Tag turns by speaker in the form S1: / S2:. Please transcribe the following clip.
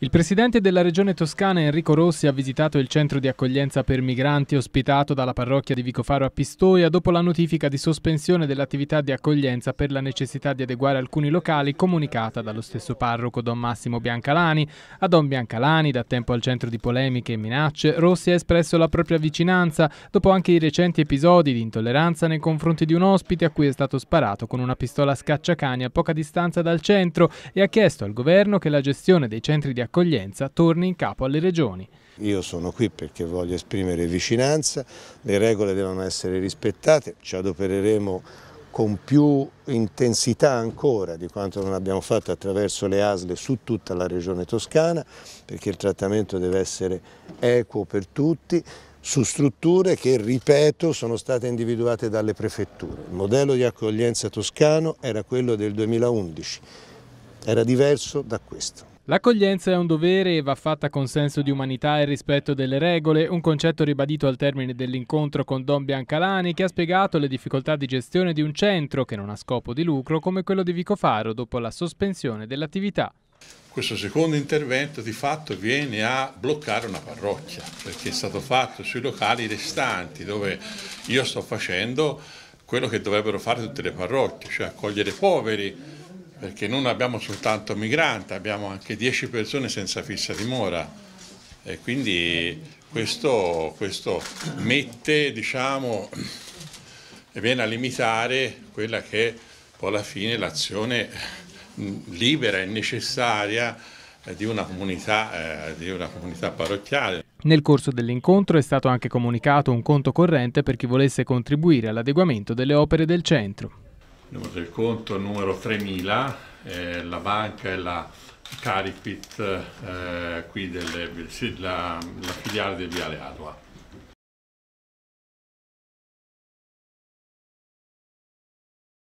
S1: Il presidente della regione toscana Enrico Rossi ha visitato il centro di accoglienza per migranti ospitato dalla parrocchia di Vicofaro a Pistoia dopo la notifica di sospensione dell'attività di accoglienza per la necessità di adeguare alcuni locali comunicata dallo stesso parroco Don Massimo Biancalani. A Don Biancalani, da tempo al centro di polemiche e minacce, Rossi ha espresso la propria vicinanza dopo anche i recenti episodi di intolleranza nei confronti di un ospite a cui è stato sparato con una pistola scacciacani a poca distanza dal centro e ha chiesto al governo che la gestione dei centri di accoglienza accoglienza torni in capo alle regioni.
S2: Io sono qui perché voglio esprimere vicinanza, le regole devono essere rispettate, ci adopereremo con più intensità ancora di quanto non abbiamo fatto attraverso le ASLE su tutta la regione toscana, perché il trattamento deve essere equo per tutti, su strutture che, ripeto, sono state individuate dalle prefetture. Il modello di accoglienza toscano era quello del 2011, era diverso da questo.
S1: L'accoglienza è un dovere e va fatta con senso di umanità e rispetto delle regole, un concetto ribadito al termine dell'incontro con Don Biancalani che ha spiegato le difficoltà di gestione di un centro che non ha scopo di lucro come quello di Vicofaro dopo la sospensione dell'attività. Questo secondo
S3: intervento di fatto viene a bloccare una parrocchia perché è stato fatto sui locali restanti dove io sto facendo quello che dovrebbero fare tutte le parrocchie, cioè accogliere poveri, perché non abbiamo soltanto migranti, abbiamo anche 10 persone senza fissa dimora e quindi questo, questo mette, diciamo, e viene a limitare quella che è poi alla fine l'azione mm, libera e necessaria eh, di una comunità, eh, di una comunità parrocchiale.
S1: Nel corso dell'incontro è stato anche comunicato un conto corrente per chi volesse contribuire all'adeguamento delle opere del centro.
S3: Il numero del conto numero 3000, eh, la banca è la Caripit,
S1: eh, qui delle, la, la filiale del Viale Adua.